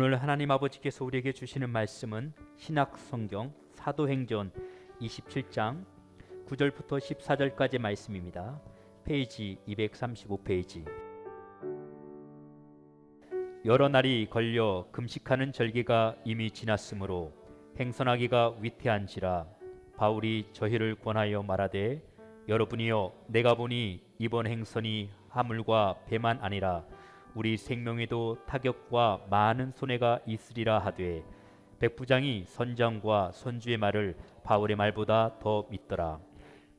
오늘 하나님 아버지께서 우리에게 주시는 말씀은 신약 성경 사도행전 27장 9절부터 14절까지 말씀입니다. 페이지 235페이지. 여러 날이 걸려 금식하는 절기가 이미 지났으므로 행선하기가 위태한지라 바울이 저희를 권하여 말하되 여러분이여 내가 보니 이번 행선이 하물과 배만 아니라 우리 생명에도 타격과 많은 손해가 있으리라 하되 백부장이 선장과 선주의 말을 바울의 말보다 더 믿더라.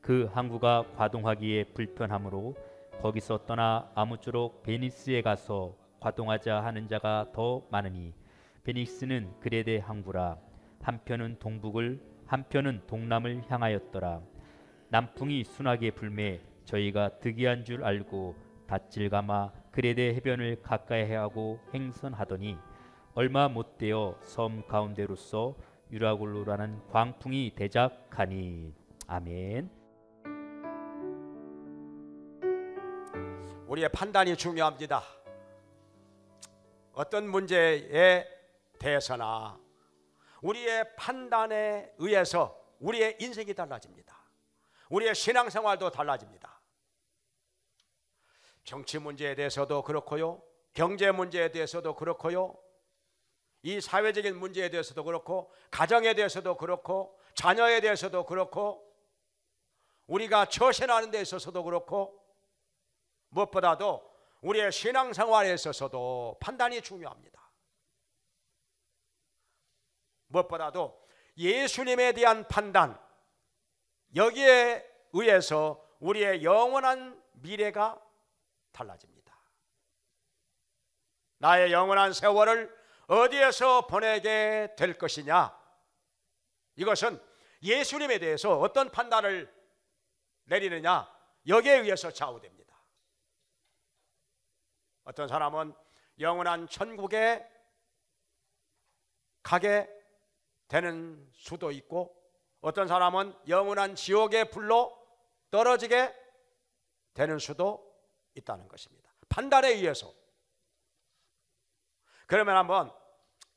그 항구가 과동하기에 불편함으로 거기서 떠나 아무쪼록 베니스에 가서 과동하자 하는 자가 더 많으니 베니스는 그레데 항구라 한편은 동북을 한편은 동남을 향하였더라. 남풍이 순하게 불매 저희가 득이한 줄 알고 닷질 감아 그레데 해변을 가까이 하고 행선하더니 얼마 못되어 섬 가운데로서 유라굴로라는 광풍이 대작하니 아멘. 우리의 판단이 중요합니다. 어떤 문제에 대해서나 우리의 판단에 의해서 우리의 인생이 달라집니다. 우리의 신앙생활도 달라집니다. 정치 문제에 대해서도 그렇고요. 경제 문제에 대해서도 그렇고요. 이 사회적인 문제에 대해서도 그렇고 가정에 대해서도 그렇고 자녀에 대해서도 그렇고 우리가 처신하는 데 있어서도 그렇고 무엇보다도 우리의 신앙생활에 있어서도 판단이 중요합니다. 무엇보다도 예수님에 대한 판단 여기에 의해서 우리의 영원한 미래가 달라집니다. 나의 영원한 세월을 어디에서 보내게 될 것이냐? 이것은 예수님에 대해서 어떤 판단을 내리느냐? 여기에 의해서 좌우됩니다. 어떤 사람은 영원한 천국에 가게 되는 수도 있고 어떤 사람은 영원한 지옥의 불로 떨어지게 되는 수도 있다는 것입니다. 판단에 의해서. 그러면 한번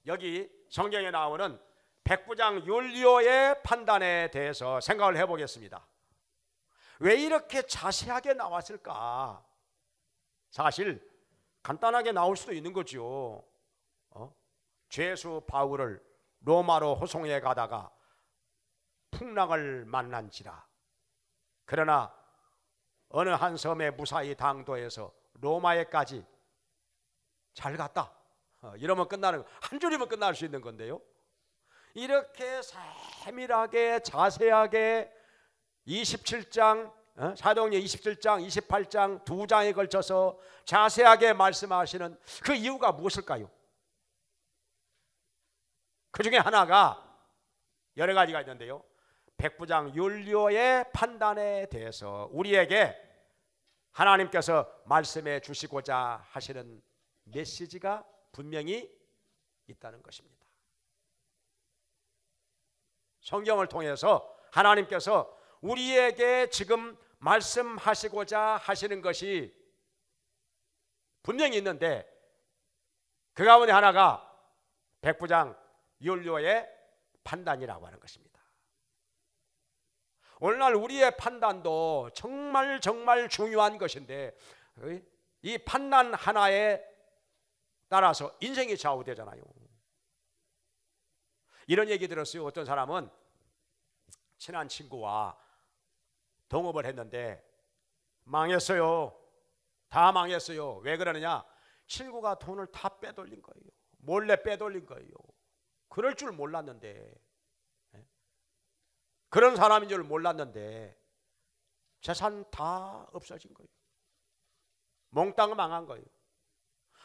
여기 성경에 나오는 백부장 율리오의 판단에 대해서 생각을 해보겠습니다. 왜 이렇게 자세하게 나왔을까? 사실 간단하게 나올 수도 있는 거죠. 어? 죄수 바울을 로마로 호송해 가다가 풍랑을 만난지라. 그러나 어느 한 섬에 무사히 당도해서 로마에까지 잘 갔다. 어, 이러면 끝나는 한 줄이면 끝날 수 있는 건데요. 이렇게 세밀하게 자세하게 27장 어? 사도행전 27장, 28장 두 장에 걸쳐서 자세하게 말씀하시는 그 이유가 무엇일까요? 그 중에 하나가 여러 가지가 있는데요. 백부장 율리오의 판단에 대해서 우리에게 하나님께서 말씀해 주시고자 하시는 메시지가 분명히 있다는 것입니다. 성경을 통해서 하나님께서 우리에게 지금 말씀하시고자 하시는 것이 분명히 있는데 그 가운데 하나가 백부장 율료의 판단이라고 하는 것입니다. 오늘날 우리의 판단도 정말 정말 중요한 것인데 어? 이 판단 하나에 따라서 인생이 좌우되잖아요. 이런 얘기 들었어요. 어떤 사람은 친한 친구와 동업을 했는데 망했어요. 다 망했어요. 왜 그러느냐? 친구가 돈을 다 빼돌린 거예요. 몰래 빼돌린 거예요. 그럴 줄 몰랐는데 그런 사람인 줄 몰랐는데 재산 다 없어진 거예요. 몽땅 망한 거예요.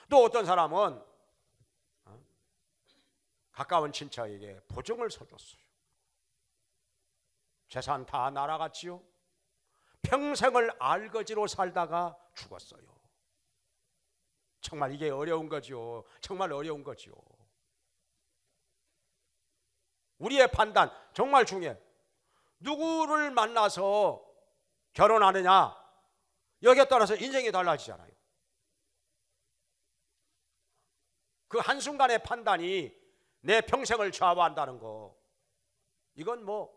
또 어떤 사람은 어? 가까운 친척에게 보증을 서줬어요. 재산 다 날아갔지요. 평생을 알거지로 살다가 죽었어요. 정말 이게 어려운 거지요. 정말 어려운 거지요. 우리의 판단 정말 중요해. 누구를 만나서 결혼하느냐 여기에 따라서 인생이 달라지잖아요. 그 한순간의 판단이 내 평생을 좌우한다는 거. 이건 뭐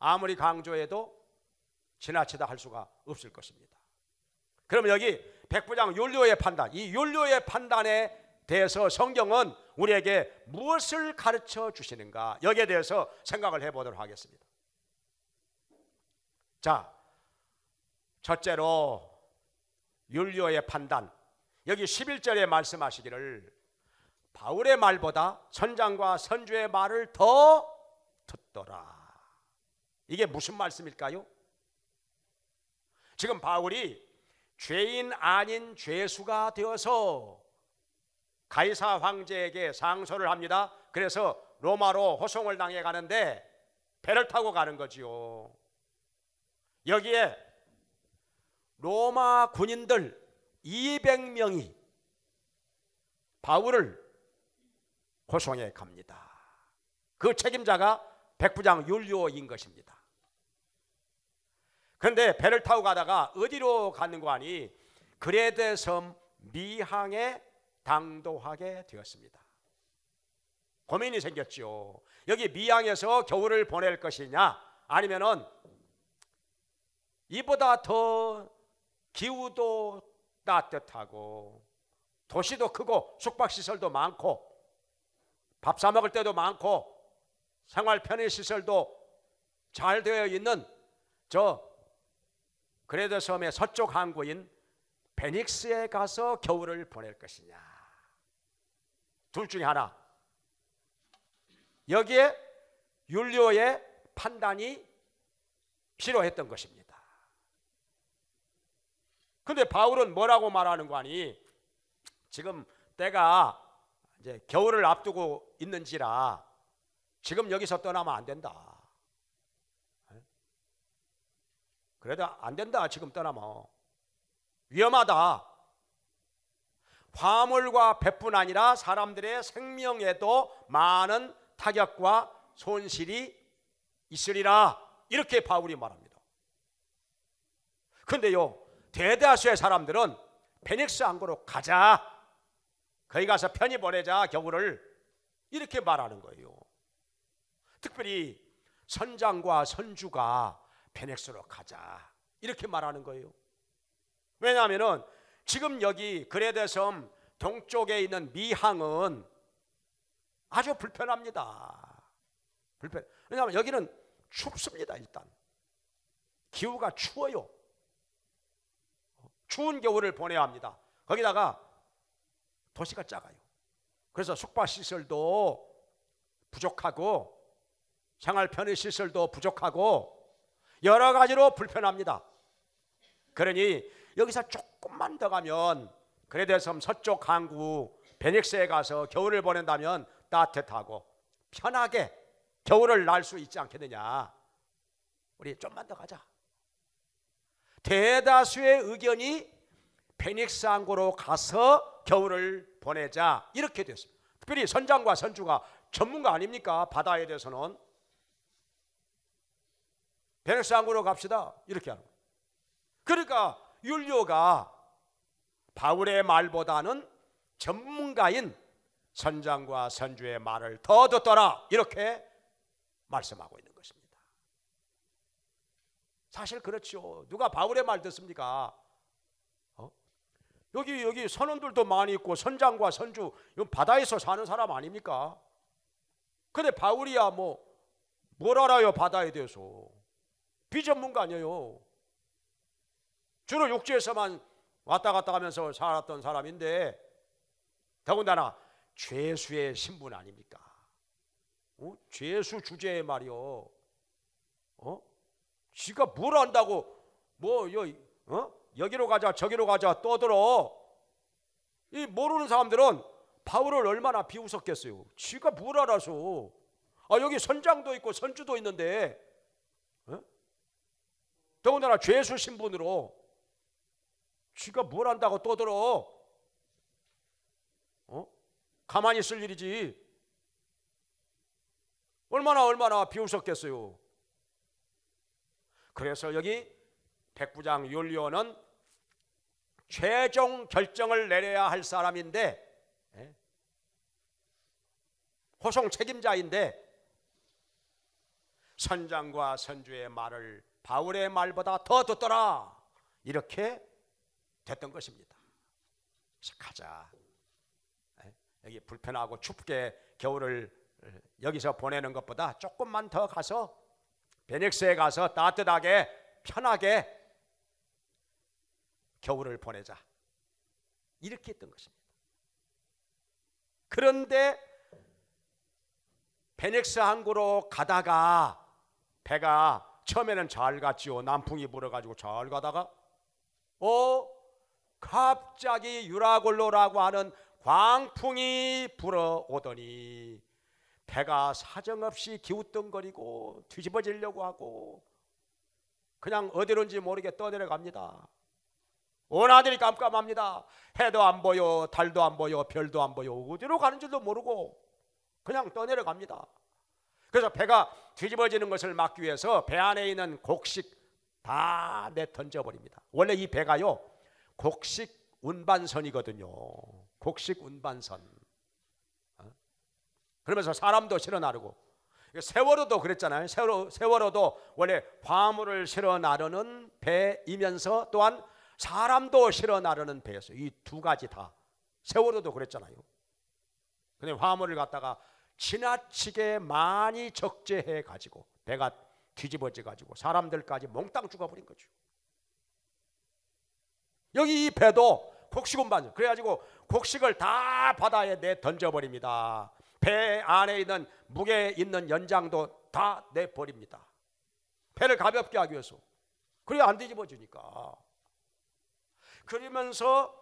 아무리 강조해도 지나치다 할 수가 없을 것입니다. 그러면 여기 백부장 윤료의 판단, 이윤료의 판단에 대해서 성경은 우리에게 무엇을 가르쳐 주시는가 여기에 대해서 생각을 해보도록 하겠습니다. 자, 첫째로 율리의 판단. 여기 11절에 말씀하시기를 바울의 말보다 선장과 선주의 말을 더 듣더라. 이게 무슨 말씀일까요? 지금 바울이 죄인 아닌 죄수가 되어서 가이사 황제에게 상소를 합니다. 그래서 로마로 호송을 당해 가는데 배를 타고 가는 거지요. 여기에 로마 군인들 200명이 바울을 호송에 갑니다. 그 책임자가 백부장 율리오인 것입니다. 그런데 배를 타고 가다가 어디로 가는 거 아니? 그레데섬 미항에 당도하게 되었습니다. 고민이 생겼죠. 여기 미양에서 겨울을 보낼 것이냐 아니면은 이보다 더 기후도 따뜻하고 도시도 크고 숙박시설도 많고 밥 사 먹을 때도 많고 생활 편의시설도 잘 되어 있는 저 그레드 섬의 서쪽 항구인 베닉스에 가서 겨울을 보낼 것이냐 둘 중에 하나. 여기에 율리오의 판단이 필요했던 것입니다. 근데 바울은 뭐라고 말하는 거 아니? 지금 때가 이제 겨울을 앞두고 있는지라 지금 여기서 떠나면 안 된다. 그래도 안 된다. 지금 떠나면 위험하다. 화물과 배뿐 아니라 사람들의 생명에도 많은 타격과 손실이 있으리라 이렇게 바울이 말합니다. 근데요 대다수의 사람들은 베닉스 항구로 가자 거기 가서 편히 보내자 겨울을 이렇게 말하는 거예요. 특별히 선장과 선주가 베넥스로 가자 이렇게 말하는 거예요. 왜냐하면 지금 여기 그레데섬 동쪽에 있는 미항은 아주 불편합니다. 불편. 왜냐하면 여기는 춥습니다. 일단 기후가 추워요. 추운 겨울을 보내야 합니다. 거기다가 도시가 작아요. 그래서 숙박 시설도 부족하고 생활 편의 시설도 부족하고 여러 가지로 불편합니다. 그러니 여기서 조금만 더 가면 그레대섬 서쪽 항구 베닉스에 가서 겨울을 보낸다면 따뜻하고 편하게 겨울을 날 수 있지 않겠느냐. 우리 좀만 더 가자. 대다수의 의견이 베닉스 항구로 가서 겨울을 보내자 이렇게 됐습니다. 특별히 선장과 선주가 전문가 아닙니까? 바다에 대해서는 베닉스 항구로 갑시다 이렇게 하는 거예요. 그러니까 율료가 바울의 말보다는 전문가인 선장과 선주의 말을 더 듣더라 이렇게 말씀하고 있는 것입니다. 사실 그렇죠. 누가 바울의 말 듣습니까? 어? 여기 여기 선원들도 많이 있고 선장과 선주 바다에서 사는 사람 아닙니까? 근데 바울이야 뭐 뭘 알아요 바다에 대해서 비전문가 아니에요. 주로 육지에서만 왔다 갔다 하면서 살았던 사람인데 더군다나 죄수의 신분 아닙니까? 어? 죄수 주제에 말이요. 어? 지가 뭘 안다고 뭐 여, 어? 여기로 가자 저기로 가자 떠들어. 이 모르는 사람들은 바울을 얼마나 비웃었겠어요. 지가 뭘 알아서. 아 여기 선장도 있고 선주도 있는데. 어? 더군다나 죄수 신분으로 쥐가 뭘 안다고 떠들어? 어? 가만히 있을 일이지. 얼마나 얼마나 비웃었겠어요. 그래서 여기 백부장 율리오는 최종 결정을 내려야 할 사람인데 예? 호송 책임자인데 선장과 선주의 말을 바울의 말보다 더 듣더라 이렇게 됐던 것입니다. 그래서 가자. 예? 여기 불편하고 춥게 겨울을 어, 여기서 보내는 것보다 조금만 더 가서 베넥스에 가서 따뜻하게 편하게 겨울을 보내자. 이렇게 했던 것입니다. 그런데 베넥스 항구로 가다가 배가 처음에는 잘 갔지요. 남풍이 불어가지고 잘 가다가 어 갑자기 유라골로라고 하는 광풍이 불어오더니 배가 사정없이 기웃덩거리고 뒤집어지려고 하고 그냥 어디론지 모르게 떠내려갑니다. 원하들이 깜깜합니다. 해도 안 보여, 달도 안 보여, 별도 안 보여. 어디로 가는 줄도 모르고 그냥 떠내려갑니다. 그래서 배가 뒤집어지는 것을 막기 위해서 배 안에 있는 곡식 다 내던져 버립니다. 원래 이 배가요. 곡식 운반선이거든요. 곡식 운반선. 어? 그러면서 사람도 실어 나르고 세월호도 그랬잖아요. 세월호, 세월호도 원래 화물을 실어 나르는 배이면서 또한 사람도 실어 나르는 배였어요. 이 두 가지 다. 세월호도 그랬잖아요. 근데 화물을 갖다가 지나치게 많이 적재해 가지고 배가 뒤집어져 가지고 사람들까지 몽땅 죽어버린 거죠. 여기 이 배도 곡식은 반죽. 그래가지고 곡식을 다 바다에 내 던져버립니다. 배 안에 있는 무게 있는 연장도 다 내버립니다. 배를 가볍게 하기 위해서. 그래야 안 뒤집어지니까. 그러면서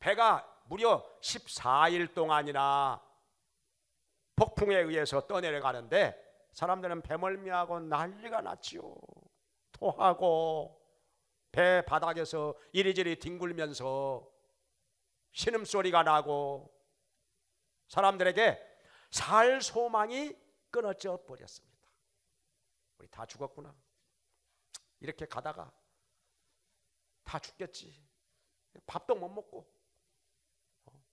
배가 무려 14일 동안이나 폭풍에 의해서 떠내려가는데 사람들은 배멀미하고 난리가 났지요. 토하고 배 바닥에서 이리저리 뒹굴면서 신음소리가 나고 사람들에게 살 소망이 끊어져 버렸습니다. 우리 다 죽었구나. 이렇게 가다가 다 죽겠지. 밥도 못 먹고 어?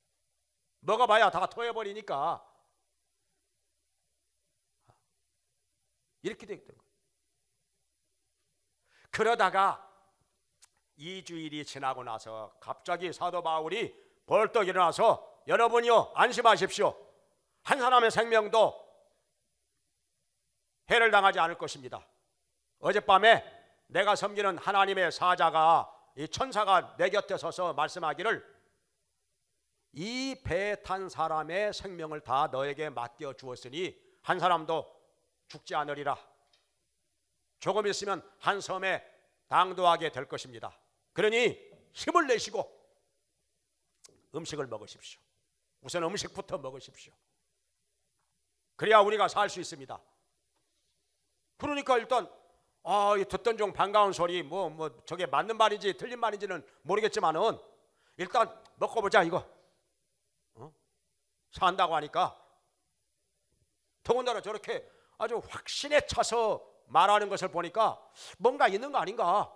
먹어봐야 다 토해버리니까 이렇게 됐던 거예요. 그러다가 2주일이 지나고 나서 갑자기 사도 바울이 벌떡 일어나서 여러분이요 안심하십시오. 한 사람의 생명도 해를 당하지 않을 것입니다. 어젯밤에 내가 섬기는 하나님의 사자가 이 천사가 내 곁에 서서 말씀하기를 이 배에 탄 사람의 생명을 다 너에게 맡겨 주었으니 한 사람도 죽지 않으리라. 조금 있으면 한 섬에 당도하게 될 것입니다. 그러니 힘을 내시고 음식을 먹으십시오. 우선 음식부터 먹으십시오. 그래야 우리가 살 수 있습니다. 그러니까 일단 아, 이 듣던 중 반가운 소리 뭐뭐 뭐 저게 맞는 말인지 틀린 말인지는 모르겠지만은 일단 먹어 보자 이거. 어? 산다고 하니까 더군다나 저렇게 아주 확신에 차서 말하는 것을 보니까 뭔가 있는 거 아닌가?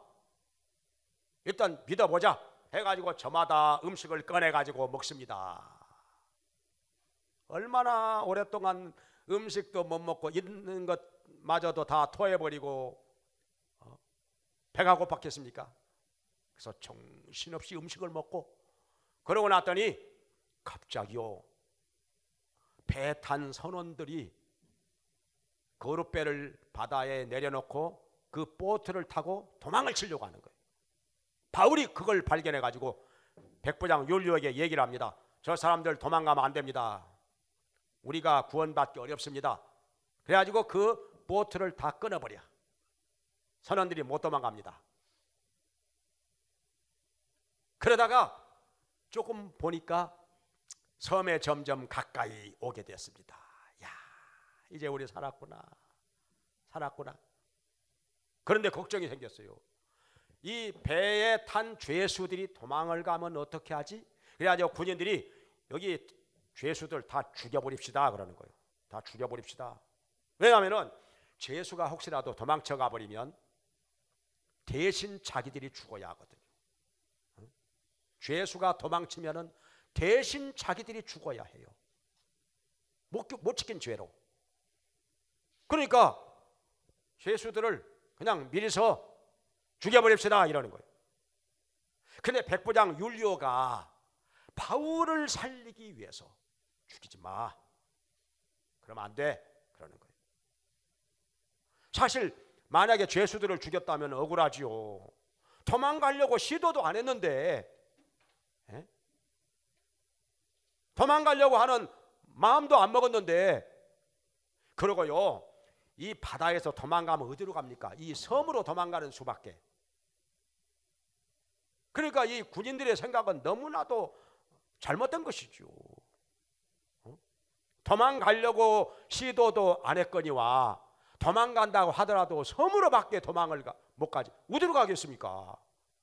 일단 믿어보자 해가지고 저마다 음식을 꺼내가지고 먹습니다. 얼마나 오랫동안 음식도 못 먹고 있는 것마저도 다 토해버리고 어? 배가 고팠겠습니까? 그래서 정신없이 음식을 먹고 그러고 났더니 갑자기요 배 탄 선원들이 거룻배를 바다에 내려놓고 그 보트를 타고 도망을 치려고 하는 거예요. 바울이 그걸 발견해 가지고 백부장 율리에게 오 얘기를 합니다. 저 사람들 도망가면 안 됩니다. 우리가 구원받기 어렵습니다. 그래가지고 그 보트를 다 끊어버려. 선원들이 못 도망갑니다. 그러다가 조금 보니까 섬에 점점 가까이 오게 됐습니다. 야, 이제 우리 살았구나. 살았구나. 그런데 걱정이 생겼어요. 이 배에 탄 죄수들이 도망을 가면 어떻게 하지? 그래가지고 군인들이 여기 죄수들 다 죽여버립시다 그러는 거예요. 다 죽여버립시다. 왜냐하면 죄수가 혹시라도 도망쳐 가버리면 대신 자기들이 죽어야 하거든요. 죄수가 도망치면 대신 자기들이 죽어야 해요. 못, 못 지킨 죄로. 그러니까 죄수들을 그냥 밀어서 죽여버립시다 이러는 거예요. 근데 백부장 율리오가 바울을 살리기 위해서 죽이지 마. 그러면 안 돼. 그러는 거예요. 사실 만약에 죄수들을 죽였다면 억울하지요. 도망가려고 시도도 안 했는데 에? 예? 도망가려고 하는 마음도 안 먹었는데 그러고요. 이 바다에서 도망가면 어디로 갑니까? 이 섬으로 도망가는 수밖에. 그러니까 이 군인들의 생각은 너무나도 잘못된 것이죠. 어? 도망가려고 시도도 안 했거니와 도망간다고 하더라도 섬으로 밖에 도망을 가, 못 가지. 어디로 가겠습니까?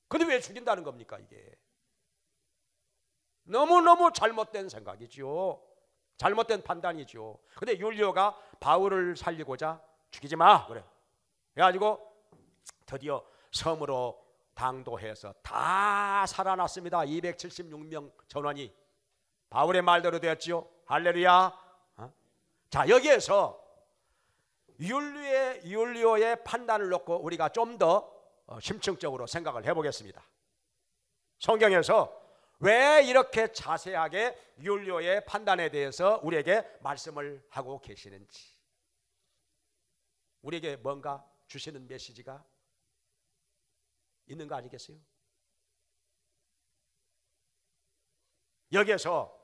근데 왜 죽인다는 겁니까, 이게? 너무너무 잘못된 생각이지요. 잘못된 판단이죠. 근데 율리오가 바울을 살리고자 죽이지 마. 그래. 그래가지고 드디어 섬으로 당도해서 다 살아났습니다. 276명 전원이 바울의 말대로 되었지요. 할렐루야. 어? 자 여기에서 율리의 율리오의 판단을 놓고 우리가 좀더 어, 심층적으로 생각을 해보겠습니다. 성경에서 왜 이렇게 자세하게 율리오의 판단에 대해서 우리에게 말씀을 하고 계시는지 우리에게 뭔가 주시는 메시지가 있는 거 아니겠어요? 여기에서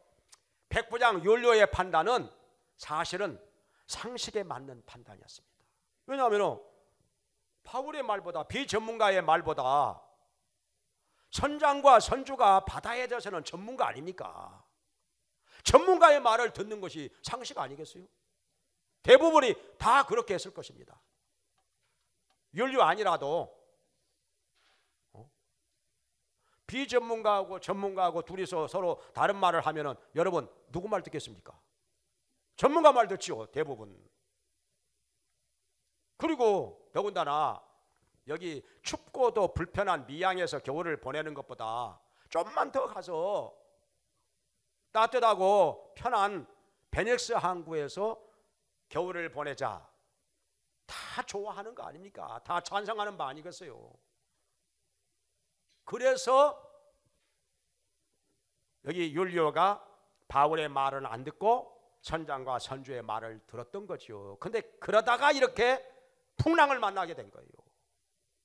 백부장 율료의 판단은 사실은 상식에 맞는 판단이었습니다. 왜냐하면 파울의 말보다 비전문가의 말보다 선장과 선주가 바다에 대해서는 전문가 아닙니까? 전문가의 말을 듣는 것이 상식 아니겠어요? 대부분이 다 그렇게 했을 것입니다. 윤류 아니라도 비전문가하고 전문가하고 둘이서 서로 다른 말을 하면은 여러분 누구 말 듣겠습니까? 전문가 말 듣지요 대부분. 그리고 더군다나 여기 춥고도 불편한 미양에서 겨울을 보내는 것보다 좀만 더 가서 따뜻하고 편한 베넥스 항구에서 겨울을 보내자 다 좋아하는 거 아닙니까? 다 찬성하는 바 아니겠어요? 그래서 여기 율리오가 바울의 말을안 듣고 선장과 선주의 말을 들었던 거지요. 근데 그러다가 이렇게 풍랑을 만나게 된 거예요.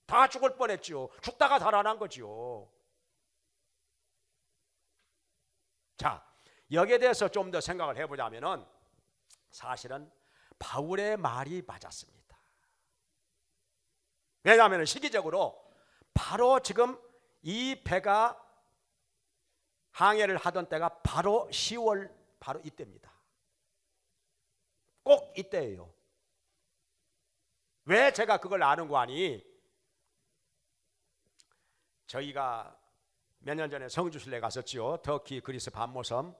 다 죽을 뻔했죠 죽다가 살아난 거지요. 자, 여기에 대해서 좀 더 생각을 해보자면 사실은 바울의 말이 맞았습니다. 왜냐하면 시기적으로 바로 지금 이 배가 항해를 하던 때가 바로 10월 바로 이때입니다. 꼭 이때예요. 왜 제가 그걸 아는 거 아니? 저희가 몇 년 전에 성주실에 갔었지요. 터키 그리스 반모섬.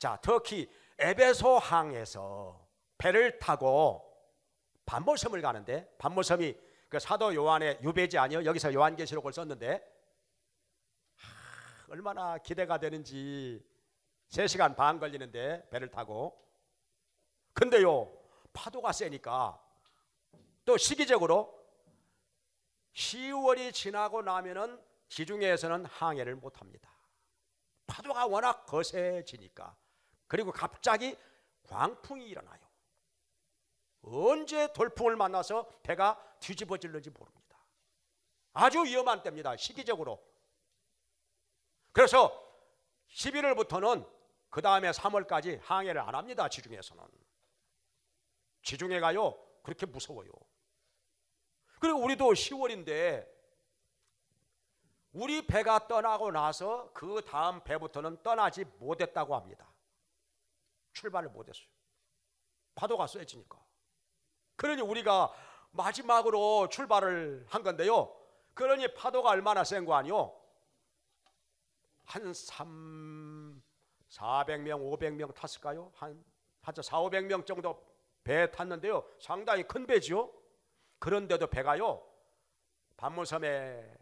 자, 터키 에베소 항에서 배를 타고 반모섬을 가는데 반모섬이 그 사도 요한의 유배지 아니요. 여기서 요한계시록을 썼는데 얼마나 기대가 되는지 3시간 반 걸리는데 배를 타고 근데요 파도가 세니까 또 시기적으로 10월이 지나고 나면은 지중해에서는 항해를 못합니다 파도가 워낙 거세지니까 그리고 갑자기 광풍이 일어나요 언제 돌풍을 만나서 배가 뒤집어질는지 모릅니다 아주 위험한 때입니다 시기적으로 그래서 11월부터는 그 다음에 3월까지 항해를 안 합니다. 지중해에서는. 지중해 가요. 그렇게 무서워요. 그리고 우리도 10월인데 우리 배가 떠나고 나서 그 다음 배부터는 떠나지 못했다고 합니다. 출발을 못했어요. 파도가 세지니까. 그러니 우리가 마지막으로 출발을 한 건데요. 그러니 파도가 얼마나 센 거 아니요? 한 3, 400명, 500명 탔을까요? 한 하자 4, 500명 정도 배 탔는데요. 상당히 큰 배지요. 그런데도 배가요. 반문섬에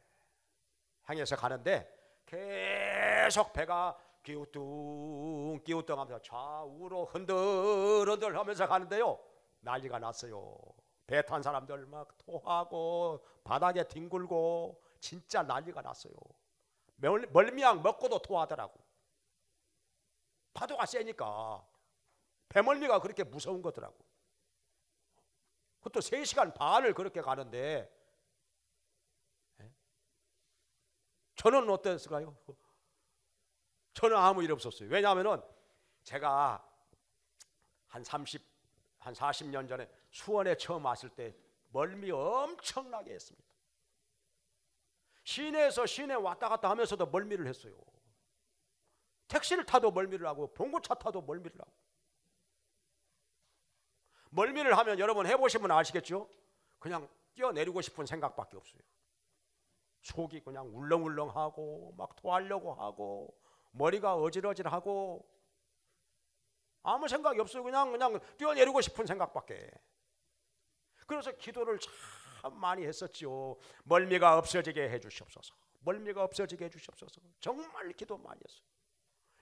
향해서 가는데 계속 배가 끼우뚱 끼우뚱 하면서 좌우로 흔들흔들 하면서 가는데요. 난리가 났어요. 배 탄 사람들 막 토하고 바닥에 뒹굴고 진짜 난리가 났어요. 멀미약 먹고도 토하더라고. 파도가 세니까 배멀미가 그렇게 무서운 거더라고. 그것도 3시간 반을 그렇게 가는데 예? 저는 어땠을까요? 저는 아무 일 없었어요. 왜냐하면 제가 한 30, 한 40년 전에 수원에 처음 왔을 때 멀미 엄청나게 했습니다. 시내에서 시내 왔다 갔다 하면서도 멀미를 했어요. 택시를 타도 멀미를 하고 봉고차 타도 멀미를 하고 멀미를 하면 여러분 해보시면 아시겠죠? 그냥 뛰어내리고 싶은 생각밖에 없어요. 속이 그냥 울렁울렁하고 막 토하려고 하고 머리가 어질어질하고 아무 생각이 없어요. 그냥 그냥 뛰어내리고 싶은 생각밖에. 그래서 기도를 참참 많이 했었지요. 멀미가 없어지게 해주시옵소서. 멀미가 없어지게 해주시옵소서. 정말 기도 많이 했어요.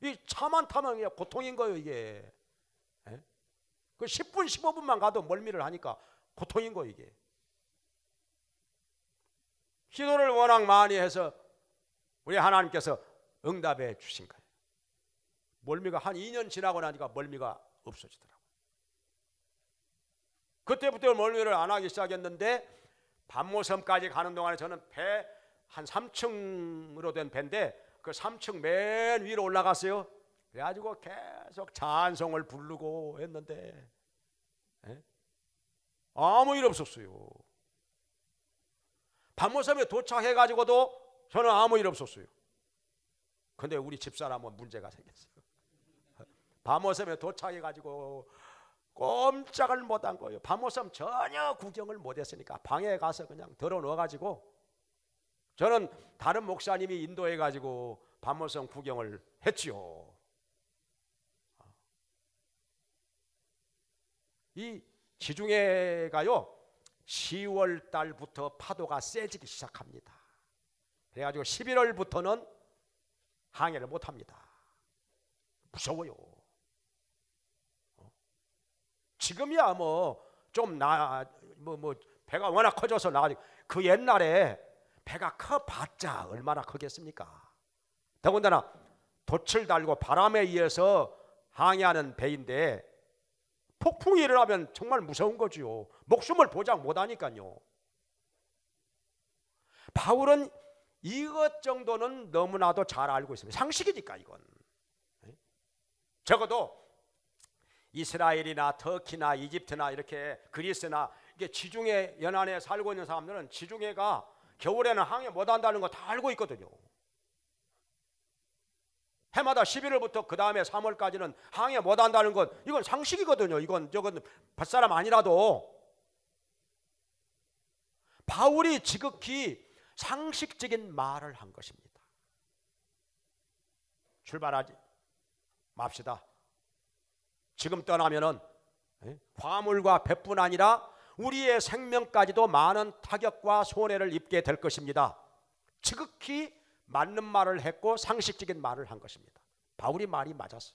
이 차만 타면 그냥 고통인 거예요 이게. 에? 예? 그 10분 15분만 가도 멀미를 하니까 고통인 거 이게. 기도를 워낙 많이 해서 우리 하나님께서 응답해 주신 거예요. 멀미가 한 2년 지나고 나니까 멀미가 없어지더라고요. 그때부터 멀미를 안 하기 시작했는데 반모섬까지 가는 동안에 저는 배 한 3층으로 된 배인데 그 3층 맨 위로 올라갔어요. 그래가지고 계속 찬송을 부르고 했는데 에? 예? 아무 일 없었어요. 반모섬에 도착해가지고도 저는 아무 일 없었어요. 근데 우리 집사람은 문제가 생겼어요. 반모섬에 도착해가지고 꼼짝을 못한 거예요. 밤오섬 전혀 구경을 못했으니까 방에 가서 그냥 들어 놓아가지고 저는 다른 목사님이 인도해가지고 밤오섬 구경을 했지요. 이 지중해가요 10월 달부터 파도가 세지기 시작합니다. 그래가지고 11월부터는 항해를 못합니다. 무서워요. 지금이야 뭐 좀나뭐뭐 뭐, 뭐 배가 워낙 커져서 나가지고 그 옛날에 배가 커 봤자 얼마나 크겠습니까? 더군다나 돛을 달고 바람에 의해서 항해하는 배인데 폭풍이 일어나면 정말 무서운 거지요. 목숨을 보장 못하니까요. 바울은 이것 정도는 너무나도 잘 알고 있습니다. 상식이니까 이건. 예? 적어도 이스라엘이나 터키나 이집트나 이렇게 그리스나 이게 지중해 연안에 살고 있는 사람들은 지중해가 겨울에는 항해 못 한다는 거 다 알고 있거든요. 해마다 11월부터 그 다음에 3월까지는 항해 못 한다는 건 이건 상식이거든요. 이건 저건 밭사람 아니라도 바울이 지극히 상식적인 말을 한 것입니다. 출발하지 맙시다. 지금 떠나면은 예? 화물과 배뿐 아니라 우리의 생명까지도 많은 타격과 손해를 입게 될 것입니다. 지극히 맞는 말을 했고 상식적인 말을 한 것입니다. 바울이 말이 맞았어.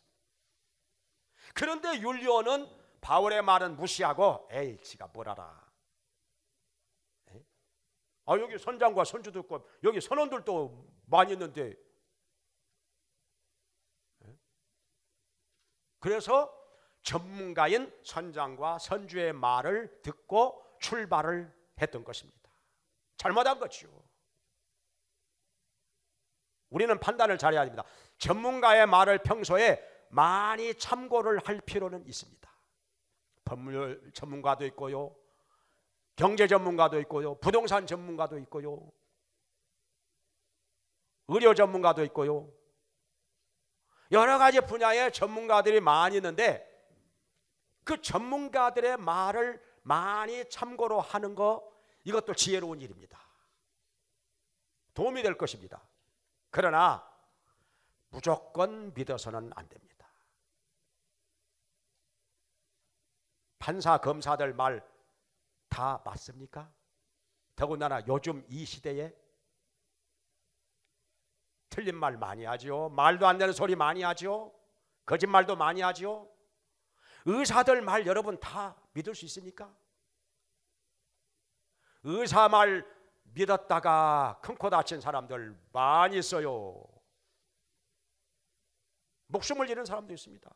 그런데 율리오는 바울의 말은 무시하고 에이 지가 뭘 알아. 에이? 예? 아 여기 선장과 선주도 있고 여기 선원들도 많이 있는데 에이? 예? 그래서 전문가인 선장과 선주의 말을 듣고 출발을 했던 것입니다. 잘못한 거지 우리는 판단을 잘해야 됩니다. 전문가의 말을 평소에 많이 참고를 할 필요는 있습니다. 법률 전문가도 있고요. 경제 전문가도 있고요. 부동산 전문가도 있고요. 의료 전문가도 있고요. 여러 가지 분야의 전문가들이 많이 있는데 그 전문가들의 말을 많이 참고로 하는 거 이것도 지혜로운 일입니다. 도움이 될 것입니다. 그러나 무조건 믿어서는 안 됩니다. 판사 검사들 말 다 맞습니까? 더군다나 요즘 이 시대에 틀린 말 많이 하지요. 말도 안 되는 소리 많이 하지요. 거짓말도 많이 하지요. 의사들 말 여러분 다 믿을 수 있습니까? 의사 말 믿었다가 큰 코 다친 사람들 많이 있어요. 목숨을 잃은 사람도 있습니다.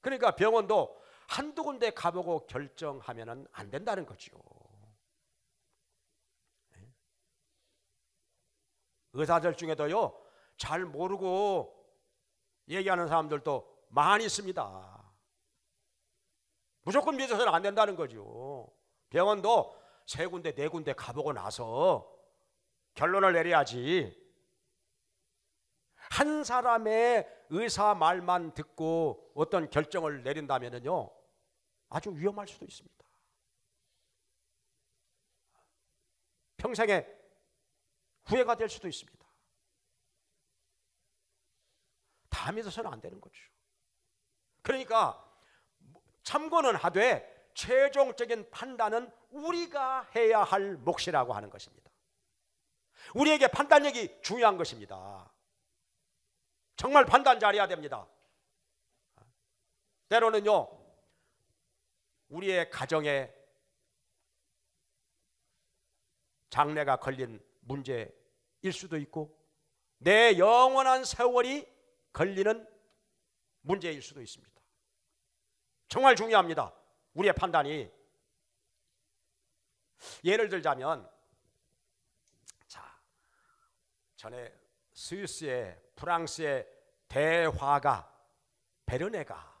그러니까 병원도 한두 군데 가보고 결정하면 안 된다는 거죠. 네. 의사들 중에도요, 잘 모르고 얘기하는 사람들도 많이 있습니다. 무조건 믿어서는 안 된다는 거죠. 병원도 세 군데 네 군데 가보고 나서 결론을 내려야지. 한 사람의 의사 말만 듣고 어떤 결정을 내린다면요 아주 위험할 수도 있습니다. 평생에 후회가 될 수도 있습니다. 다 믿어서는 안 되는 거죠. 그러니까 참고는 하되 최종적인 판단은 우리가 해야 할 몫이라고 하는 것입니다. 우리에게 판단력이 중요한 것입니다. 정말 판단 잘해야 됩니다. 때로는요, 우리의 가정에 장래가 걸린 문제일 수도 있고, 내 영원한 세월이 걸리는 문제일 수도 있습니다. 정말 중요합니다. 우리의 판단이 예를 들자면 자 전에 스위스의 프랑스의 대화가 베르네가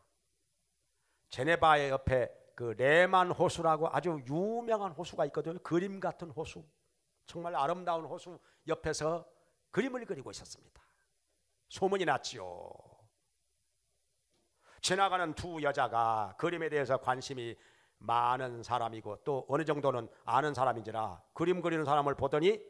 제네바의 옆에 그 레만 호수라고 아주 유명한 호수가 있거든요. 그림 같은 호수. 정말 아름다운 호수 옆에서 그림을 그리고 있었습니다. 소문이 났지요. 지나가는 두 여자가 그림에 대해서 관심이 많은 사람이고 또 어느 정도는 아는 사람인지라 그림 그리는 사람을 보더니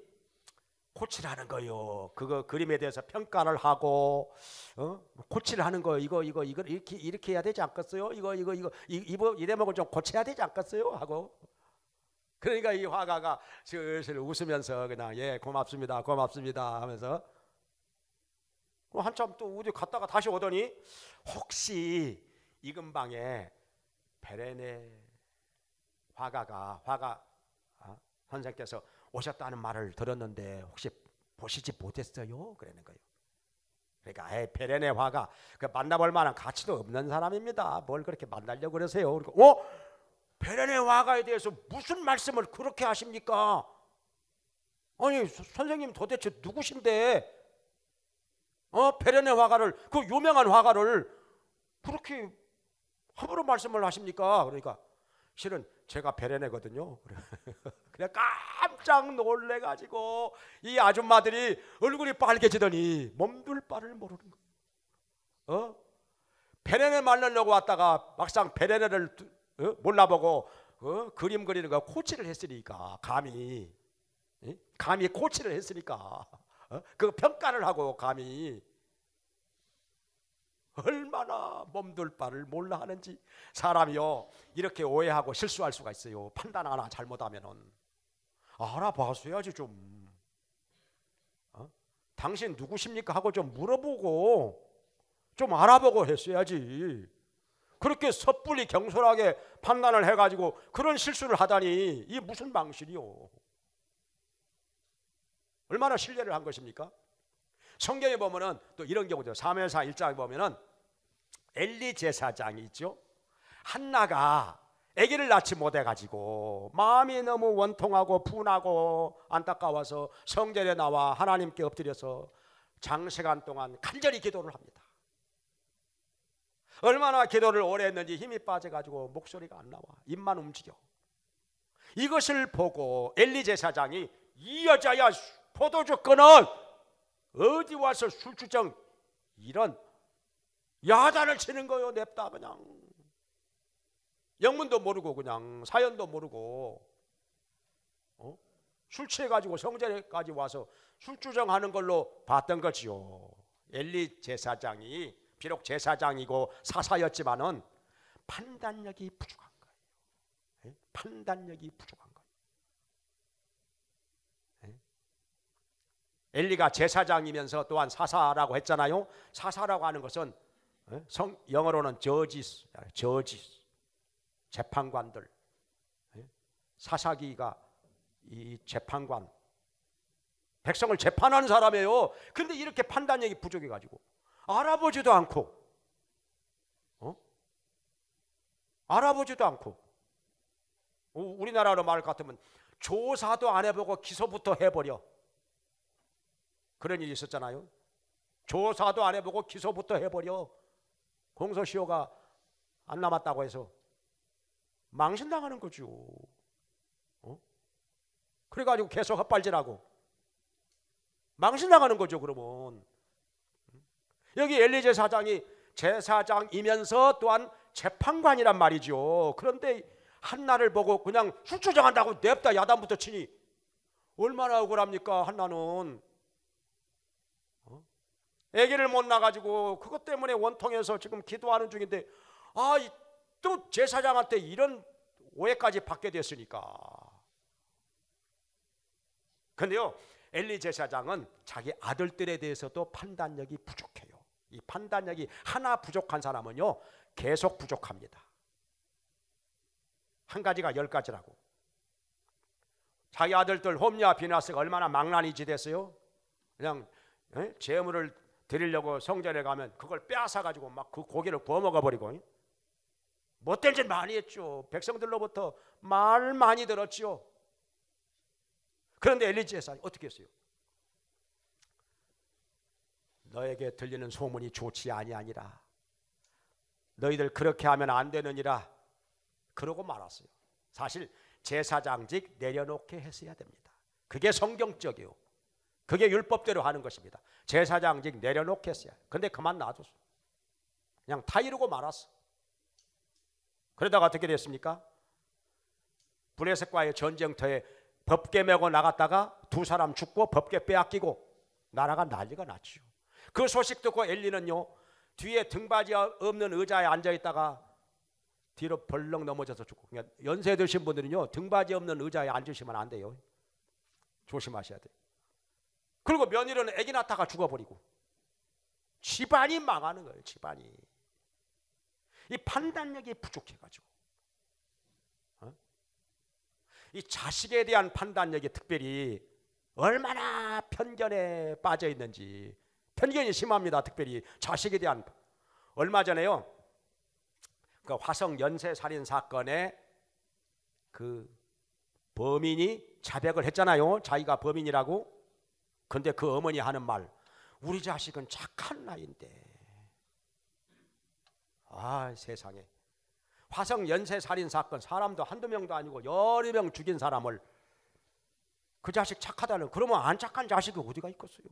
코치라는 거요. 그거 그림에 대해서 평가를 하고 어? 코치를 하는 거 이거 이거 이거 이렇게 이렇게 해야 되지 않겠어요? 이거 이거 이거 이, 이, 뭐, 이 대목을 좀 고쳐야 되지 않겠어요? 하고 그러니까 이 화가가 슬슬 웃으면서 그냥 예 고맙습니다 고맙습니다 하면서 한참 또 어디 갔다가 다시 오더니 혹시 이 근방에 베레네 화가가 화가 아, 선생께서 오셨다는 말을 들었는데 혹시 보시지 못했어요? 그러는 거예요. 그러니까 아예 베레네 화가 그 만나볼 만한 가치도 없는 사람입니다. 뭘 그렇게 만나려고 그러세요? 그리고 어 베레네 화가에 대해서 무슨 말씀을 그렇게 하십니까? 아니 선생님 도대체 누구신데 어, 베련의 화가를 그 유명한 화가를 그렇게 함부로 말씀을 하십니까? 그러니까 실은 제가 베레네거든요. 그냥 깜짝 놀래 가지고 이 아줌마들이 얼굴이 빨개지더니 몸둘 바를 모르는 거. 어? 베레네 말려고 왔다가 막상 베레네를 어? 몰라보고 어? 그림 그리는 거 코치를 했으니까 감히 감히 코치를 했으니까 어? 그 평가를 하고 감히 얼마나 몸둘 바를 몰라 하는지 사람이요 이렇게 오해하고 실수할 수가 있어요 판단 하나 잘못하면은 알아봐줘야지 좀 어? 당신 누구십니까 하고 좀 물어보고 좀 알아보고 했어야지 그렇게 섣불리 경솔하게 판단을 해가지고 그런 실수를 하다니 이 무슨 망신이요 얼마나 신뢰를 한 것입니까? 성경에 보면은 또 이런 경우죠. 사무엘하 1장에 보면은 엘리 제사장이 있죠. 한나가 아기를 낳지 못해 가지고 마음이 너무 원통하고 분하고 안타까워서 성전에 나와 하나님께 엎드려서 장시간 동안 간절히 기도를 합니다. 얼마나 기도를 오래 했는지 힘이 빠져 가지고 목소리가 안 나와. 입만 움직여. 이것을 보고 엘리 제사장이 이 여자야 포도주 끊어 어디 와서 술주정 이런 야단을 치는 거요 냅다 그냥 영문도 모르고 그냥 사연도 모르고 어? 술 취해가지고 성전에까지 와서 술주정하는 걸로 봤던 거지요 엘리 제사장이 비록 제사장이고 사사였지만은 판단력이 부족한 거예요 예? 판단력이 부족한 거예요 엘리가 제사장이면서 또한 사사라고 했잖아요. 사사라고 하는 것은 어? 성, 영어로는 저지스, 저지스, 재판관들. 어? 사사기가 이 재판관, 백성을 재판하는 사람이에요. 그런데 이렇게 판단력이 부족해가지고 알아보지도 않고, 어? 알아보지도 않고, 우리나라로 말 같으면 조사도 안 해보고 기소부터 해버려. 그런 일이 있었잖아요. 조사도 안 해보고 기소부터 해버려. 공소시효가 안 남았다고 해서 망신당하는 거죠. 어? 그래가지고 계속 헛발질하고 망신당하는 거죠. 그러면 여기 엘리제 사장이 제사장이면서 또한 재판관이란 말이죠. 그런데 한나를 보고 그냥 출조정한다고 냅다 야단부터 치니 얼마나 억울합니까 한나는 애기를못나가지고 그것 때문에 원통해서 지금 기도하는 중인데 아 또 제사장한테 이런 오해까지 받게 됐으니까 근데요 엘리 제사장은 자기 아들들에 대해서도 판단력이 부족해요 이 판단력이 하나 부족한 사람은요 계속 부족합니다 한 가지가 열 가지라고 자기 아들들 홈리와 비나스가 얼마나 망나니지 됐어요 그냥 재물을 드리려고 성전에 가면 그걸 빼앗아 가지고 막 그 고기를 구워 먹어 버리고 못된 짓 많이 했죠. 백성들로부터 말 많이 들었지요. 그런데 엘리지 예사이 어떻게 했어요? 너에게 들리는 소문이 좋지 아니하니라. 너희들 그렇게 하면 안 되느니라. 그러고 말았어요. 사실 제사장직 내려놓게 했어야 됩니다. 그게 성경적이요. 그게 율법대로 하는 것입니다. 제사장직 내려놓겠어요. 근데 그만 놔뒀어. 그냥 타이르고 말았어. 그러다가 어떻게 됐습니까? 불레색과의 전쟁터에 법계 메고 나갔다가 두 사람 죽고 법계 빼앗기고 나라가 난리가 났죠. 그 소식 듣고 엘리는요. 뒤에 등받이 없는 의자에 앉아 있다가 뒤로 벌렁 넘어져서 죽고 그러니까 연세 드신 분들은요. 등받이 없는 의자에 앉으시면 안 돼요. 조심하셔야 돼요. 그리고 며느리는 애기 낳다가 죽어버리고 집안이 망하는 거예요. 집안이 이 판단력이 부족해가지고 어? 이 자식에 대한 판단력이 특별히 얼마나 편견에 빠져 있는지 편견이 심합니다. 특별히 자식에 대한 얼마 전에요. 그 화성 연쇄 살인 사건에 그 범인이 자백을 했잖아요. 자기가 범인이라고 근데 그 어머니 하는 말 우리 자식은 착한 나인데 아 세상에 화성 연쇄 살인 사건 사람도 한두 명도 아니고 여러 명 죽인 사람을 그 자식 착하다는 그러면 안 착한 자식이 어디가 있겠어요?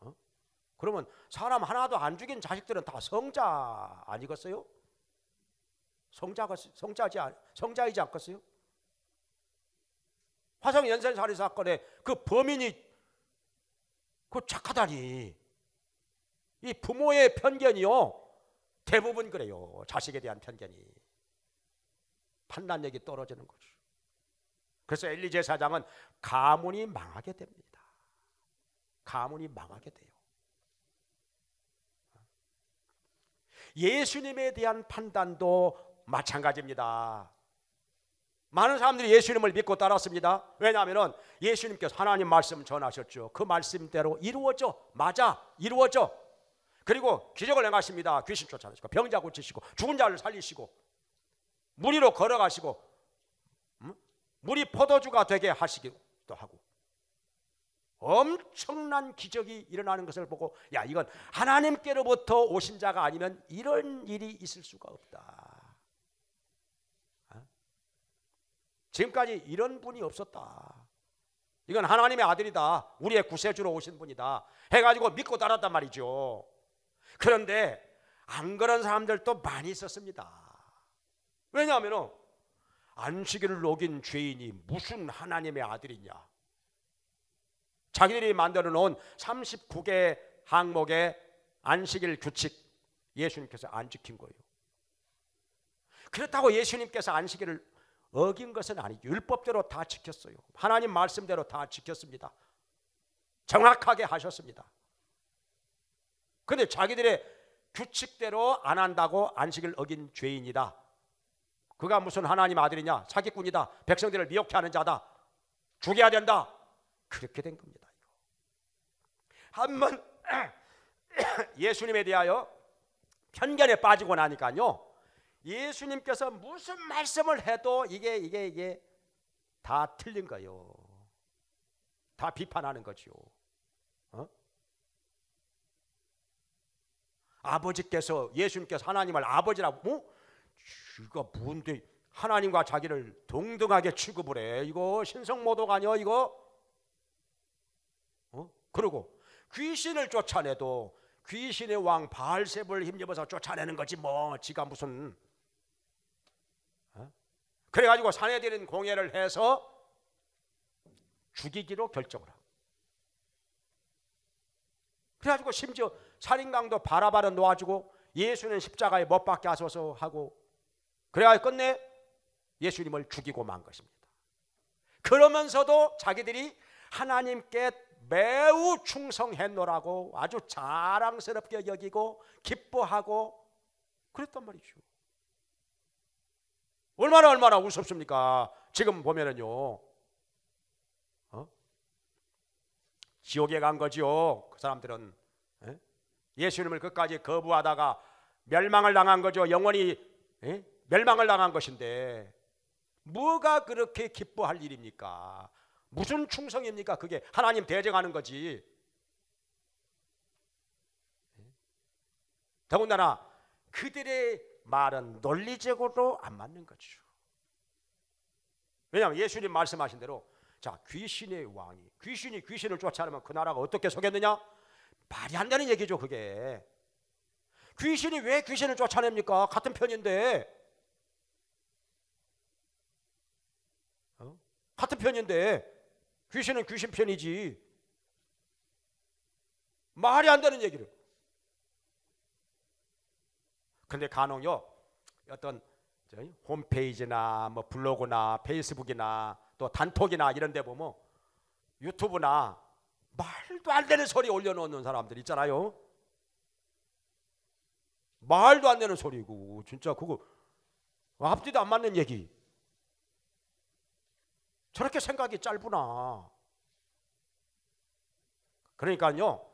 어? 그러면 사람 하나도 안 죽인 자식들은 다 성자 아니겠어요? 성자가 성자지 성자이지 않겠어요? 화성 연쇄 살인 사건에 그 범인이 그 착하다니. 이 부모의 편견이요. 대부분 그래요. 자식에 대한 편견이. 판단력이 떨어지는 거죠. 그래서 엘리제 사장은 가문이 망하게 됩니다. 가문이 망하게 돼요. 예수님에 대한 판단도 마찬가지입니다. 많은 사람들이 예수님을 믿고 따랐습니다. 왜냐하면 예수님께서 하나님 말씀 전하셨죠. 그 말씀대로 이루어져. 맞아. 이루어져. 그리고 기적을 행하십니다. 귀신 쫓아내시고 병자 고치시고 죽은 자를 살리시고 무리로 걸어가시고 음? 물이 포도주가 되게 하시기도 하고 엄청난 기적이 일어나는 것을 보고 야 이건 하나님께로부터 오신 자가 아니면 이런 일이 있을 수가 없다. 지금까지 이런 분이 없었다. 이건 하나님의 아들이다. 우리의 구세주로 오신 분이다. 해가지고 믿고 따랐단 말이죠. 그런데 안 그런 사람들도 많이 있었습니다. 왜냐하면 안식일을 녹인 죄인이 무슨 하나님의 아들이냐. 자기들이 만들어 놓은 39개 항목의 안식일 규칙 예수님께서 안 지킨 거예요. 그렇다고 예수님께서 안식일을 어긴 것은 아니 율법대로 다 지켰어요. 하나님 말씀대로 다 지켰습니다. 정확하게 하셨습니다. 근데 자기들의 규칙대로 안 한다고 안식을 어긴 죄인이다. 그가 무슨 하나님 아들이냐? 사기꾼이다. 백성들을 미혹해 하는 자다. 죽여야 된다. 그렇게 된 겁니다. 한 번 예수님에 대하여 편견에 빠지고 나니까요. 예수님께서 무슨 말씀을 해도 이게 이게 이게 다 틀린 거예요. 다 비판하는 거지요. 어? 아버지께서 예수님께서 하나님을 아버지라고 뭐? 쥐가 뭔데 하나님과 자기를 동등하게 취급을 해. 이거 신성모독 아니야 이거? 어? 그리고 귀신을 쫓아내도 귀신의 왕 바알셉을 힘입어서 쫓아내는 거지 뭐 지가 무슨 그래가지고 사내들인 공예를 해서 죽이기로 결정을 하고 그래가지고 심지어 살인강도 바라바는 놓아주고 예수는 십자가에 못 박게 하소서 하고 그래가지고 끝내 예수님을 죽이고 만 것입니다. 그러면서도 자기들이 하나님께 매우 충성했노라고 아주 자랑스럽게 여기고 기뻐하고 그랬단 말이죠. 얼마나 얼마나 우습습니까? 지금 보면은요. 어? 지옥에 간 거지요. 그 사람들은 에? 예? 예수님을 끝까지 거부하다가 멸망을 당한 거죠. 영원히 에? 예? 멸망을 당한 것인데 뭐가 그렇게 기뻐할 일입니까? 무슨 충성입니까? 그게 하나님 대적하는 거지. 예? 더군다나 그들의 말은 논리적으로 안 맞는 거죠. 왜냐하면 예수님 말씀하신 대로 자 귀신의 왕이 귀신이 귀신을 쫓아내면 그 나라가 어떻게 서겠느냐? 말이 안 되는 얘기죠 그게. 귀신이 왜 귀신을 쫓아냅니까? 같은 편인데. 어? 같은 편인데 귀신은 귀신 편이지. 말이 안 되는 얘기를. 근데 간혹요 어떤 홈페이지나 뭐 블로그나 페이스북이나 또 단톡이나 이런 데 보면 유튜브나 말도 안 되는 소리 올려놓는 사람들 있잖아요. 말도 안 되는 소리고 진짜 그거 앞뒤도 안 맞는 얘기. 저렇게 생각이 짧구나. 그러니까요.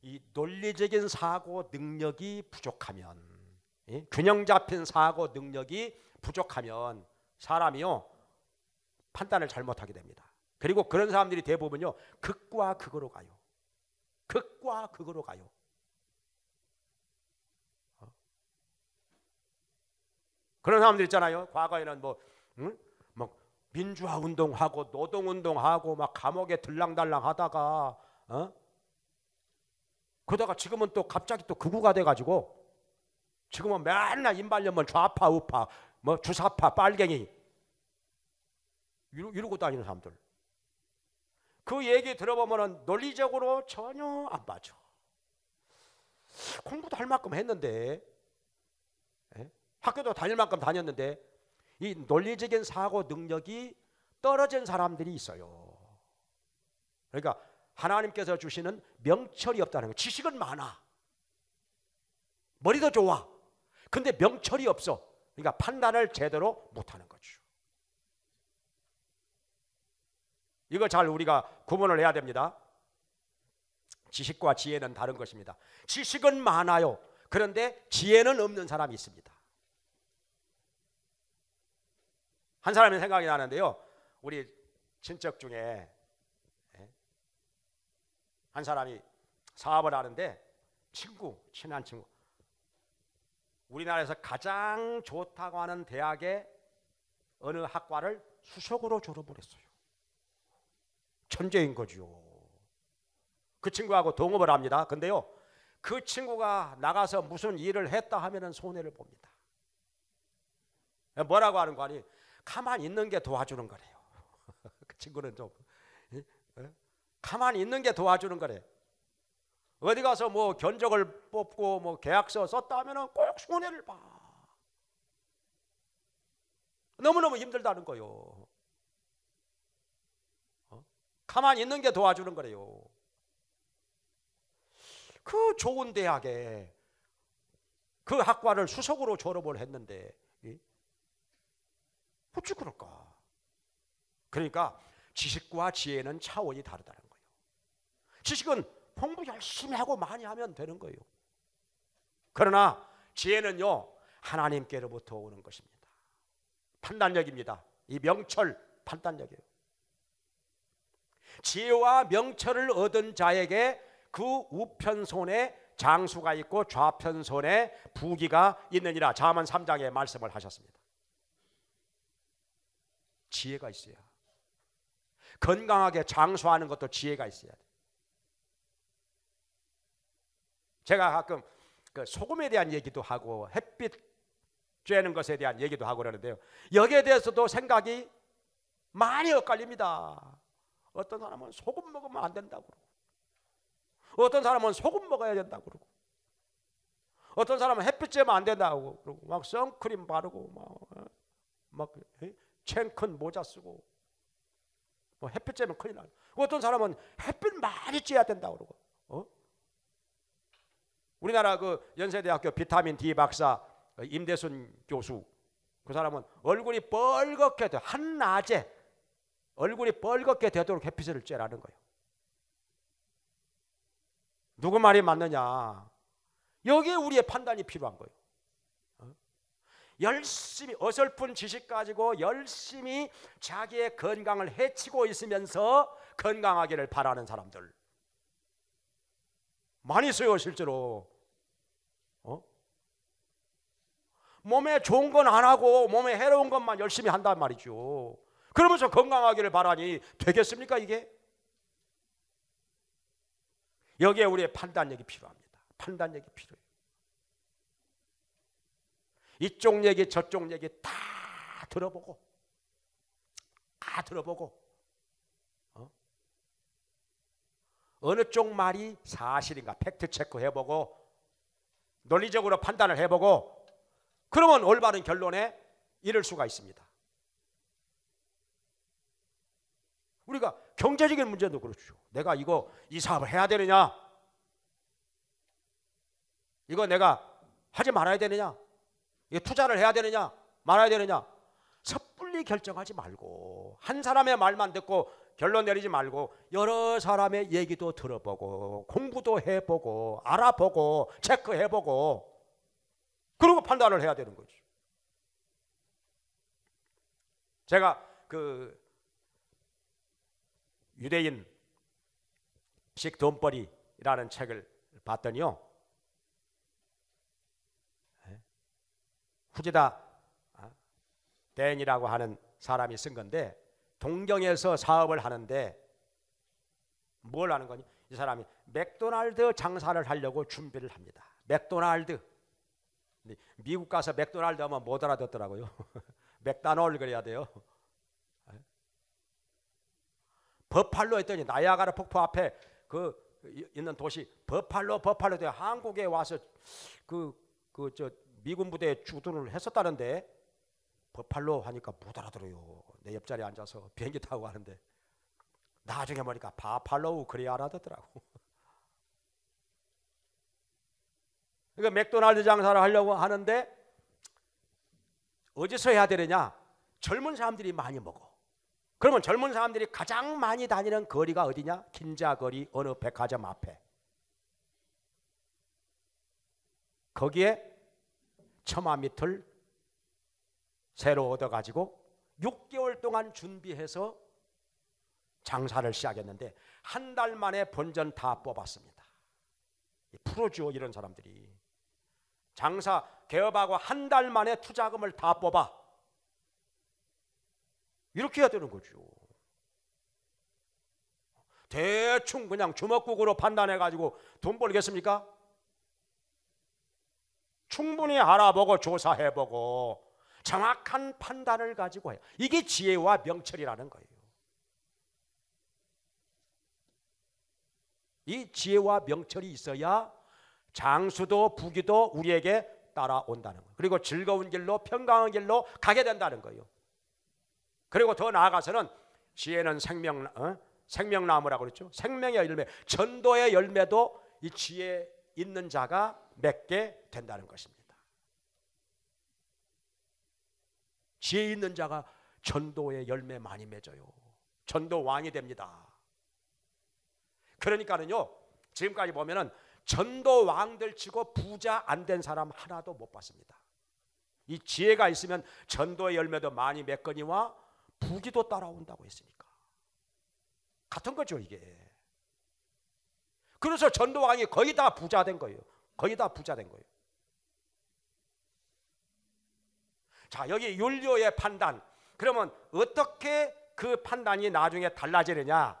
이 논리적인 사고 능력이 부족하면 예? 균형 잡힌 사고 능력이 부족하면 사람이요 판단을 잘못하게 됩니다. 그리고 그런 사람들이 대부분요 극과 극으로 가요. 극과 극으로 가요. 어? 그런 사람들 있잖아요. 과거에는 뭐, 응? 뭐 민주화 운동하고 노동 운동하고 막 감옥에 들랑달랑 하다가, 어? 그러다가 지금은 또 갑자기 또 극우가 돼가지고 지금은 맨날 인발염은 좌파 우파 뭐 주사파 빨갱이 이러고 다니는 사람들 그 얘기 들어보면 논리적으로 전혀 안 맞아 공부도 할 만큼 했는데 에? 예? 학교도 다닐 만큼 다녔는데 이 논리적인 사고 능력이 떨어진 사람들이 있어요 그러니까 하나님께서 주시는 명철이 없다는 거 지식은 많아 머리도 좋아 근데 명철이 없어. 그러니까 판단을 제대로 못하는 거죠. 이걸 잘 우리가 구분을 해야 됩니다. 지식과 지혜는 다른 것입니다. 지식은 많아요. 그런데 지혜는 없는 사람이 있습니다. 한 사람이 생각이 나는데요. 우리 친척 중에 예? 한 사람이 사업을 하는데 친구, 친한 친구 우리나라에서 가장 좋다고 하는 대학의 어느 학과를 수석으로 졸업을 했어요. 천재인 거지그 친구하고 동업을 합니다. 근데요, 그 친구가 나가서 무슨 일을 했다 하면은 손해를 봅니다. 뭐라고 하는 거 아니? 가만 있는 게 도와주는 거래요. 그 친구는 좀가만 예? 예? 있는 게 도와주는 거래. 어디 가서 뭐 견적을 뽑고 뭐 계약서 썼다 하면은 꼭 손해를 봐. 너무너무 힘들다는 거요. 어? 가만히 있는 게 도와주는 거래요. 그 좋은 대학에 그 학과를 수석으로 졸업을 했는데 예? 어찌 그럴까? 그러니까 지식과 지혜는 차원이 다르다는 거예요. 지식은 공부 열심히 하고 많이 하면 되는 거예요. 그러나 지혜는요 하나님께로부터 오는 것입니다. 판단력입니다. 이 명철 판단력이에요. 지혜와 명철을 얻은 자에게 그 우편손에 장수가 있고 좌편손에 부기가 있느니라 자만 3장에 말씀을 하셨습니다. 지혜가 있어야 건강하게 장수하는 것도 지혜가 있어야 돼. 제가 가끔 그 소금에 대한 얘기도 하고 햇빛 쬐는 것에 대한 얘기도 하고 그러는데요. 여기에 대해서도 생각이 많이 엇갈립니다. 어떤 사람은 소금 먹으면 안 된다고 그러고 어떤 사람은 소금 먹어야 된다고 그러고 어떤 사람은 햇빛 쬐면 안 된다고 그러고 막 선크림 바르고 막, 어, 막 챙큰 모자 쓰고 뭐 햇빛 쬐면 큰일 나요. 어떤 사람은 햇빛 많이 쬐야 된다고 그러고 우리나라 그 연세대학교 비타민 D 박사 그 임대순 교수 그 사람은 얼굴이 뻘겋게 돼 한낮에 얼굴이 뻘겋게 되도록 햇빛을 쬐라는 거예요. 누구 말이 맞느냐? 여기에 우리의 판단이 필요한 거예요. 어? 열심히 어설픈 지식 가지고 열심히 자기의 건강을 해치고 있으면서 건강하기를 바라는 사람들. 많이 써요 실제로. 어? 몸에 좋은 건 안 하고 몸에 해로운 것만 열심히 한단 말이죠. 그러면서 건강하기를 바라니 되겠습니까 이게? 여기에 우리의 판단력이 필요합니다. 판단력이 필요해요. 이쪽 얘기 저쪽 얘기 다 들어보고 다 들어보고 어느 쪽 말이 사실인가 팩트 체크 해보고 논리적으로 판단을 해보고 그러면 올바른 결론에 이를 수가 있습니다. 우리가 경제적인 문제도 그렇죠. 내가 이거 이 사업을 해야 되느냐? 이거 내가 하지 말아야 되느냐? 이 투자를 해야 되느냐? 말아야 되느냐? 섣불리 결정하지 말고 한 사람의 말만 듣고 결론 내리지 말고 여러 사람의 얘기도 들어보고 공부도 해보고 알아보고 체크해보고 그리고 판단을 해야 되는 거죠. 제가 그 유대인식 돈벌이라는 책을 봤더니요. 예? 후지다 대인이라고 아, 하는 사람이 쓴 건데 동경에서 사업을 하는데 뭘 하는 거니? 이 사람이 맥도날드 장사를 하려고 준비를 합니다. 맥도날드. 미국 가서 맥도날드 하면 못 알아듣더라고요. 맥다놀 그래야 돼요. 버팔로 했더니 나야가라 폭포 앞에 그 있는 도시 버팔로 버팔로 돼 한국에 와서 그 그 저 미군 부대에 주둔을 했었다는데 버팔로 하니까 못 알아들어요. 내 옆자리에 앉아서 비행기 타고 가는데 나중에 보니까 바팔로우 그리아라더더라고. 알 그러니까 맥도날드 장사를 하려고 하는데 어디서 해야 되느냐? 젊은 사람들이 많이 먹어. 그러면 젊은 사람들이 가장 많이 다니는 거리가 어디냐? 긴자거리 어느 백화점 앞에. 거기에 처마 밑을 새로 얻어가지고 6개월 6 동안 준비해서 장사를 시작했는데 한 달 만에 본전 다 뽑았습니다. 프로죠 이런 사람들이 장사 개업하고 한 달 만에 투자금을 다 뽑아 이렇게 해야 되는 거죠. 대충 그냥 주먹국으로 판단해 가지고 돈 벌겠습니까? 충분히 알아보고 조사해보고 정확한 판단을 가지고 해요. 이게 지혜와 명철이라는 거예요. 이 지혜와 명철이 있어야 장수도 부귀도 우리에게 따라온다는 거예요. 그리고 즐거운 길로 평강한 길로 가게 된다는 거예요. 그리고 더 나아가서는 지혜는 생명 어? 생명나무라고 그랬죠. 생명의 열매, 전도의 열매도 이 지혜 있는 자가 맺게 된다는 것입니다. 지혜 있는 자가 전도의 열매 많이 맺어요. 전도 왕이 됩니다. 그러니까는요. 지금까지 보면은 전도 왕들 치고 부자 안 된 사람 하나도 못 봤습니다. 이 지혜가 있으면 전도의 열매도 많이 맺거니와 부기도 따라온다고 했으니까. 같은 거죠, 이게. 그래서 전도 왕이 거의 다 부자 된 거예요. 거의 다 부자 된 거예요. 자, 여기 윤료의 판단. 그러면 어떻게 그 판단이 나중에 달라지느냐?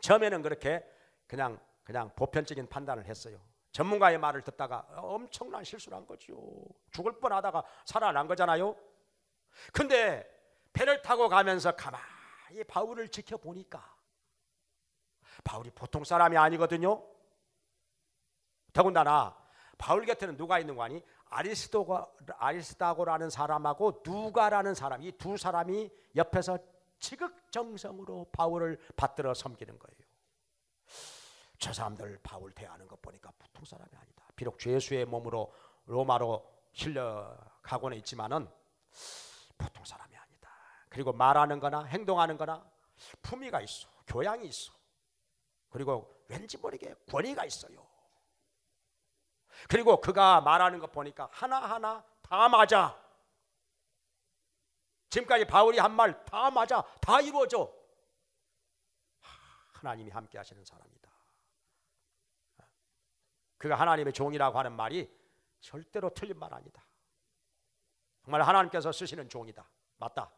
처음에는 그렇게 그냥 그냥 보편적인 판단을 했어요. 전문가의 말을 듣다가 엄청난 실수를 한 거죠. 죽을 뻔하다가 살아난 거잖아요. 근데 배를 타고 가면서 가만히 바울을 지켜보니까 바울이 보통 사람이 아니거든요. 더군다나 바울 곁에는 누가 있는 거 아니? 아리스도가 아리스다고라는 사람하고 누가라는 사람 이 두 사람이 옆에서 지극정성으로 바울을 받들어 섬기는 거예요. 저 사람들 바울 대하는 것 보니까 보통 사람이 아니다. 비록 죄수의 몸으로 로마로 실려가고 있지만은 보통 사람이 아니다. 그리고 말하는 거나 행동하는 거나 품위가 있어. 교양이 있어. 그리고 왠지 모르게 권위가 있어요. 그리고 그가 말하는 것 보니까 하나하나 다 맞아. 지금까지 바울이 한 말 다 맞아. 다 이루어져. 하나님이 함께 하시는 사람이다. 그가 하나님의 종이라고 하는 말이 절대로 틀린 말 아니다. 정말 하나님께서 쓰시는 종이다. 맞다.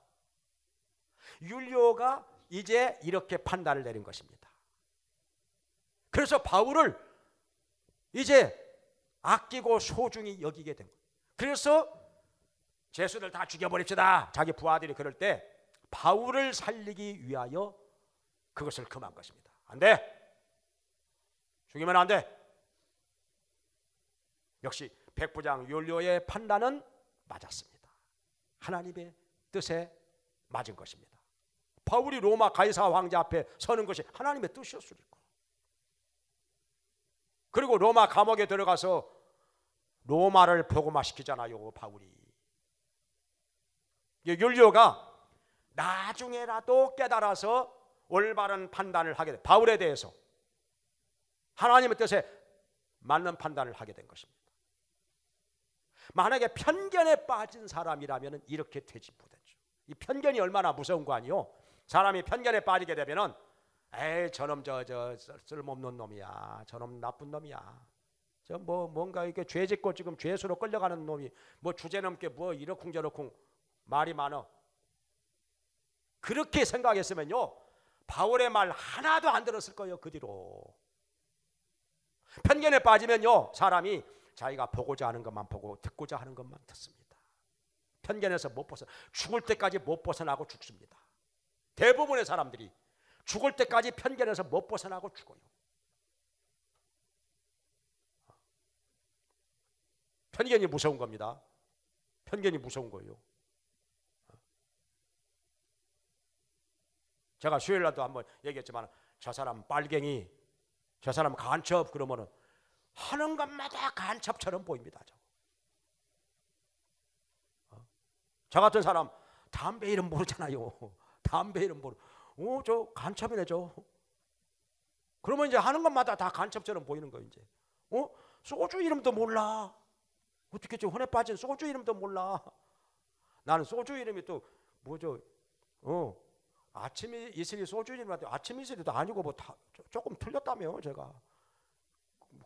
율료가 이제 이렇게 판단을 내린 것입니다. 그래서 바울을 이제 아끼고 소중히 여기게 된 거예요. 그래서 죄수들 다 죽여버립시다. 자기 부하들이 그럴 때 바울을 살리기 위하여 그것을 금한 것입니다. 안 돼. 죽이면 안 돼. 역시 백부장 율료의 판단은 맞았습니다. 하나님의 뜻에 맞은 것입니다. 바울이 로마 가이사 왕자 앞에 서는 것이 하나님의 뜻이었을 거예 그리고 로마 감옥에 들어가서 로마를 복음화시키잖아요, 바울이. 율리오가 나중에라도 깨달아서 올바른 판단을 하게 돼. 바울에 대해서 하나님의 뜻에 맞는 판단을 하게 된 것입니다. 만약에 편견에 빠진 사람이라면 이렇게 되지 못했죠. 이 편견이 얼마나 무서운 거 아니요? 사람이 편견에 빠지게 되면은 에이 저놈 저 저 쓸모없는 놈이야. 저놈 나쁜 놈이야. 저 뭐 뭔가 이렇게 죄 짓고 지금 죄수로 끌려가는 놈이 뭐 주제 넘게 뭐 이러쿵저러쿵 말이 많어. 그렇게 생각했으면요. 바울의 말 하나도 안 들었을 거예요. 그 뒤로. 편견에 빠지면요. 사람이 자기가 보고자 하는 것만 보고 듣고자 하는 것만 듣습니다. 편견에서 못 벗어 죽을 때까지 못 벗어나고 죽습니다. 대부분의 사람들이 죽을 때까지 편견에서 못 벗어나고 죽어요. 편견이 무서운 겁니다. 편견이 무서운 거예요. 제가 수요일 날도 한번 얘기했지만 저 사람 빨갱이, 저 사람 간첩 그러면은 하는 것마다 간첩처럼 보입니다. 저, 어? 저 같은 사람 담배 이름 모르잖아요. 담배 이름 모르. 어, 저 간첩이네 저. 그러면 이제 하는 것마다 다 간첩처럼 보이는 거 이제. 어? 소주 이름도 몰라. 어떻게 저 혼에 빠진 소주 이름도 몰라. 나는 소주 이름이 또 뭐죠? 어. 아침 이슬이 소주 이름한테 아침 이슬이도 아니고 뭐 다, 조금 틀렸다며 제가.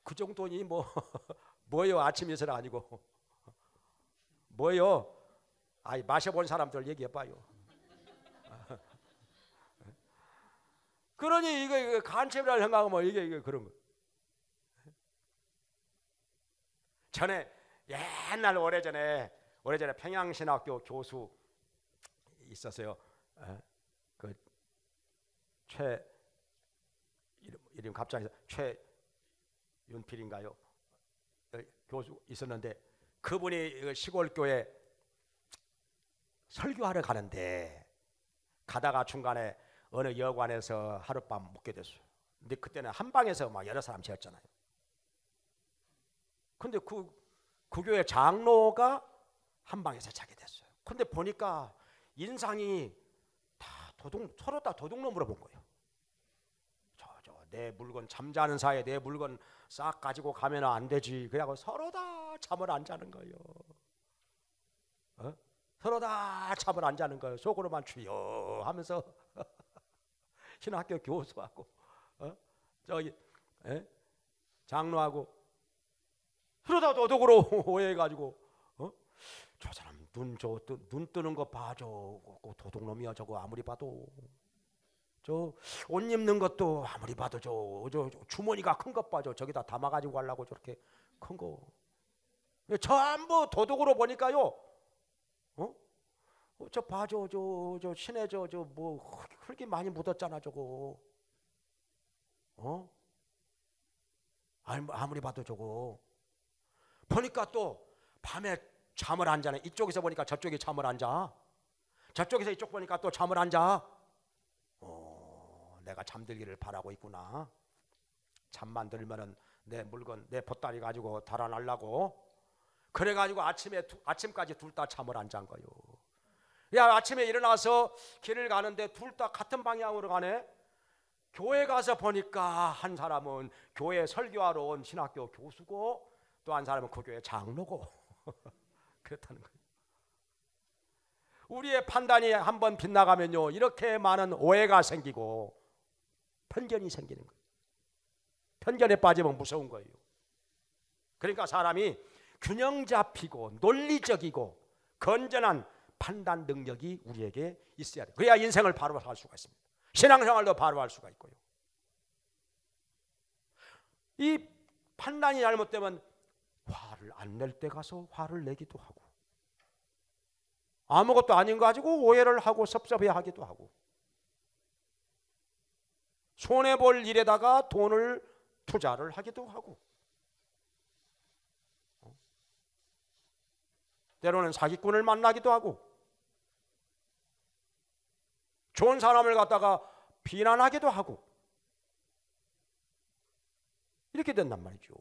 그 정도니 뭐 뭐요? 아침 이슬 아니고. 뭐요? 아이 마셔본 사람들 얘기해봐요. 그러니 이거, 이거 간첩이라 는생각하뭐 이게, 이게 그런 거. 전에 옛날 오래전에 오래전에 평양신학교 교수 있었어요. 어, 그최 이름, 이름 갑자기 최윤필인가요? 어, 교수 있었는데 그분이 그 시골 교회 설교하러 가는데 가다가 중간에 어느 여관에서 하룻밤 묵게 됐어요. 근데 그때는 한 방에서 막 여러 사람 지었잖아요. 근데 그, 그 교회 장로가 한 방에서 자게 됐어요. 근데 보니까 인상이 다 도둑, 서로 다 도둑놈 물어본 거예요. 저, 저, 내 물건 잠자는 사이에 내 물건 싹 가지고 가면 안 되지. 그래갖고 서로 다 잠을 안 자는 거예요. 어? 서로 다 잠을 안 자는 거예요. 속으로만 주여 하면서 신학교 교수하고 어? 저기 에? 예? 장로하고 그러다 도둑으로 오해해가지고 어? 저 사람 눈 저 눈 뜨는 거봐줘그 도둑놈이야 저거 아무리 봐도 저 옷 입는 것도 아무리 봐도 저, 저 저, 주머니가 큰것봐줘 저기다 담아가지고 가려고 저렇게 큰 거 전부 도둑으로 보니까요 어, 저 봐줘 저 저신해저저뭐 흙이 많이 묻었잖아 저거 어 아무리 봐도 저거 보니까 또 밤에 잠을 안 자네 이쪽에서 보니까 저쪽이 잠을 안 자 저쪽에서 이쪽 보니까 또 잠을 안자 어 내가 잠들기를 바라고 있구나 잠만 들면은 내 물건 내 보따리 가지고 달아날라고 그래가지고 아침에 두, 아침까지 둘 다 잠을 안 잔 거요. 야 아침에 일어나서 길을 가는데 둘 다 같은 방향으로 가네. 교회 가서 보니까 한 사람은 교회 설교하러 온 신학교 교수고 또 한 사람은 그 교회 장로고 그렇다는 거예요. 우리의 판단이 한번 빗나가면요 이렇게 많은 오해가 생기고 편견이 생기는 거예요. 편견에 빠지면 무서운 거예요. 그러니까 사람이 균형 잡히고 논리적이고 건전한 판단 능력이 우리에게 있어야 돼. 그래야 인생을 바로 살 수가 있습니다. 신앙생활도 바로 할 수가 있고요. 이 판단이 잘못되면 화를 안 낼 때 가서 화를 내기도 하고 아무것도 아닌 거 가지고 오해를 하고 섭섭해하기도 하고 손해 볼 일에다가 돈을 투자를 하기도 하고 어? 때로는 사기꾼을 만나기도 하고 좋은 사람을 갖다가 비난하기도 하고 이렇게 된단 말이죠.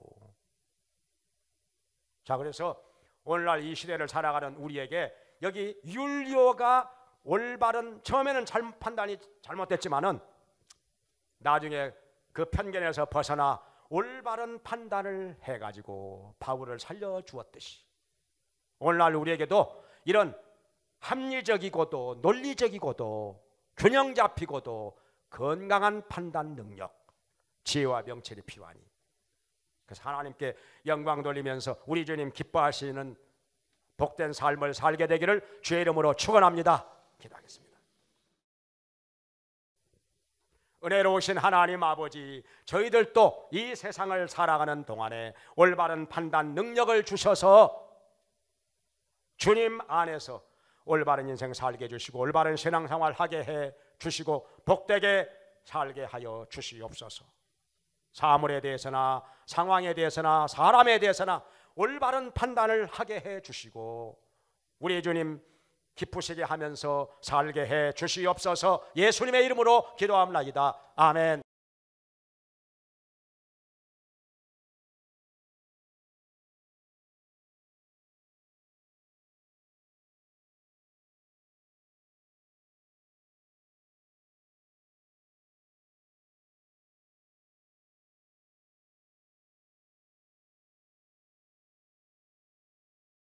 자, 그래서 오늘날 이 시대를 살아가는 우리에게 여기 율리가 올바른 처음에는 잘 판단이 잘못됐지만은 나중에 그 편견에서 벗어나 올바른 판단을 해가지고 바울을 살려 주었듯이 오늘날 우리에게도 이런 합리적이고도 논리적이고도 균형 잡히고도 건강한 판단 능력, 지혜와 명철이 필요하니. 그래서 하나님께 영광 돌리면서 우리 주님 기뻐하시는 복된 삶을 살게 되기를 주의 이름으로 축원합니다. 기도하겠습니다. 은혜로우신 하나님 아버지, 저희들도 이 세상을 살아가는 동안에 올바른 판단 능력을 주셔서 주님 안에서 올바른 인생 살게 해주시고 올바른 신앙생활 하게 해 주시고 복되게 살게 하여 주시옵소서. 사물에 대해서나 상황에 대해서나 사람에 대해서나 올바른 판단을 하게 해 주시고 우리 주님 기쁘시게 하면서 살게 해 주시옵소서 예수님의 이름으로 기도합나이다. 아멘.